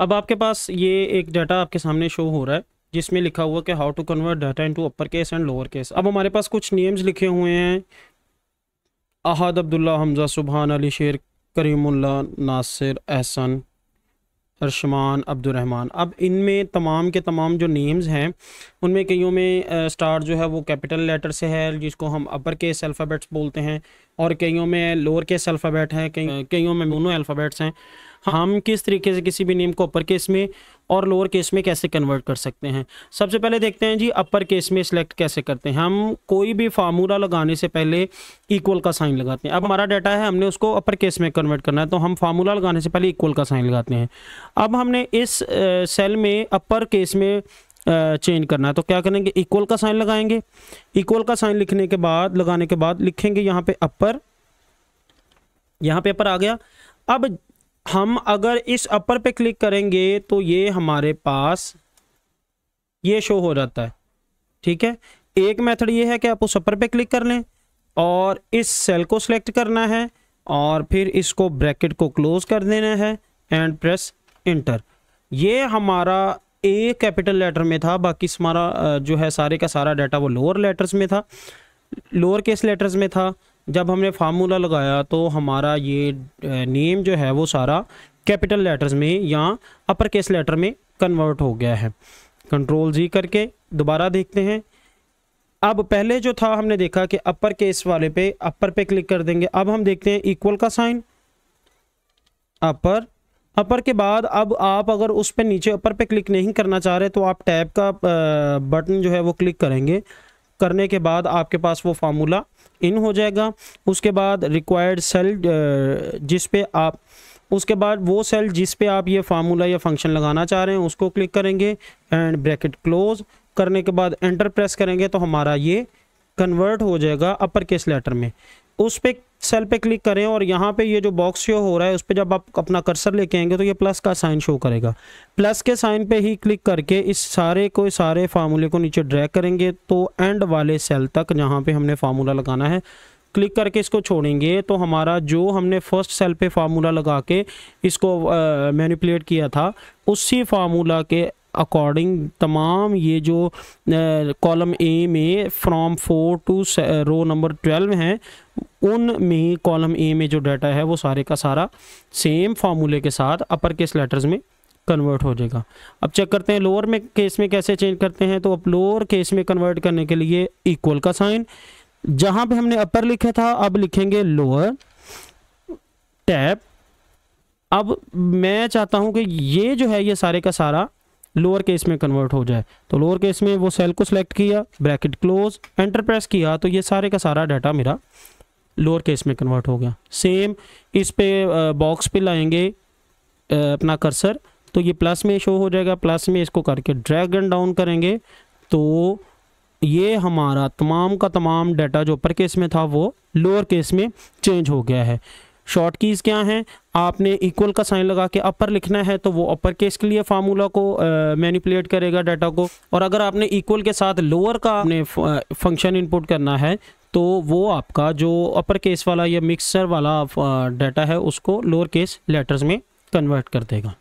अब आपके पास ये एक डाटा आपके सामने शो हो रहा है जिसमें लिखा हुआ कि how to convert data into upper case and lower case अब हमारे पास कुछ नेम्स लिखे हुए हैं अहद अब्दुल्ला हमजा सुबहान अली शेर करीमुल्ला नासिर एहसन अरशमान अब्दुलरहमान अब इनमें तमाम के तमाम जो नेम्स हैं उनमें कईयों में स्टार जो है वो कैपिटल लेटर से है जिसको हम अपर केस अल्फ़ाबेट्स बोलते हैं और कईयों में लोअर केस अल्फ़ाबेट हैं कई कईयों में मोनो अल्फ़ाबेट्स हैं हम किस तरीके से किसी भी नेम को अपर केस में और लोअर केस में कैसे कन्वर्ट कर सकते हैं सबसे पहले देखते हैं जी अपर केस में सिलेक्ट कैसे करते हैं हम कोई भी फार्मूला लगाने से पहले इक्वल का साइन लगाते हैं अब हमारा डाटा है हमने उसको अपर केस में कन्वर्ट करना है तो हम फार्मूला लगाने से पहले इक्वल का साइन लगाते हैं अब हमने इस सेल में अपर केस में चेंज करना है तो क्या करेंगे इक्वल का साइन लगाएंगे इक्वल का साइन लिखने के बाद लगाने के बाद लिखेंगे यहाँ पे अपर यहाँ पे अपर आ गया अब हम अगर इस अपर पे क्लिक करेंगे तो ये हमारे पास ये शो हो जाता है ठीक है एक मेथड ये है कि आप उस अपर पे क्लिक कर लें और इस सेल को सिलेक्ट करना है और फिर इसको ब्रैकेट को क्लोज कर देना है एंड प्रेस इंटर ये हमारा ए कैपिटल लेटर में था बाकी हमारा जो है सारे का सारा डाटा वो लोअर लेटर्स में था लोअर केस लेटर्स में था जब हमने फार्मूला लगाया तो हमारा ये नेम जो है वो सारा कैपिटल लेटर्स में या अपर केस लेटर में कन्वर्ट हो गया है कंट्रोल जी करके दोबारा देखते हैं अब पहले जो था हमने देखा कि अपर केस वाले पे अपर पे क्लिक कर देंगे अब हम देखते हैं इक्वल का साइन अपर अपर के बाद अब आप अगर उस पर नीचे अपर पे क्लिक नहीं करना चाह रहे तो आप टैब का बटन जो है वो क्लिक करेंगे करने के बाद आपके पास वो फार्मूला इन हो जाएगा उसके बाद रिक्वायर्ड सेल जिस पे आप उसके बाद वो सेल जिस पे आप ये फार्मूला या फंक्शन लगाना चाह रहे हैं उसको क्लिक करेंगे एंड ब्रैकेट क्लोज करने के बाद एंटर प्रेस करेंगे तो हमारा ये कन्वर्ट हो जाएगा अपर केस लेटर में उस पर सेल पे क्लिक करें और यहाँ पे ये जो बॉक्स शो हो रहा है उस पर जब आप अपना कर्सर लेके आएंगे तो ये प्लस का साइन शो करेगा प्लस के साइन पे ही क्लिक करके इस सारे को सारे फार्मूले को नीचे ड्रैग करेंगे तो एंड वाले सेल तक जहाँ पे हमने फार्मूला लगाना है क्लिक करके इसको छोड़ेंगे तो हमारा जो हमने फर्स्ट सेल पे फार्मूला लगा के इसको मैनिपुलेट किया था उसी फार्मूला के अकॉर्डिंग तमाम ये जो कॉलम ए में from four to row number twelve हैं उन में कॉलम ए में जो डाटा है वो सारे का सारा सेम फार्मूले के साथ अपर केस लेटर्स में कन्वर्ट हो जाएगा अब चेक करते हैं लोअर में केस में कैसे चेंज करते हैं तो अब लोअर केस में कन्वर्ट करने के लिए इक्वल का साइन जहां पे हमने अपर लिखा था अब लिखेंगे लोअर टैप अब मैं चाहता हूं कि ये जो है ये सारे का सारा लोअर केस में कन्वर्ट हो जाए तो लोअर केस में वो सेल को सेलेक्ट किया ब्रैकेट क्लोज एंटर प्रेस किया तो ये सारे का सारा डाटा मेरा लोअर केस में कन्वर्ट हो गया सेम इस पे बॉक्स पे लाएंगे अपना कर्सर तो ये प्लस में शो हो जाएगा प्लस में इसको करके ड्रैग एंड डाउन करेंगे तो ये हमारा तमाम का तमाम डाटा जो अपर केस में था वो लोअर केस में चेंज हो गया है शॉर्ट कीज़ क्या हैं आपने इक्वल का साइन लगा के अपर लिखना है तो वो अपर केस के लिए फार्मूला को मैनिपुलेट करेगा डाटा को और अगर आपने इक्वल के साथ लोअर का आपने फंक्शन इनपुट करना है तो वो आपका जो अपर केस वाला या मिक्सर वाला डाटा है उसको लोअर केस लेटर्स में कन्वर्ट कर देगा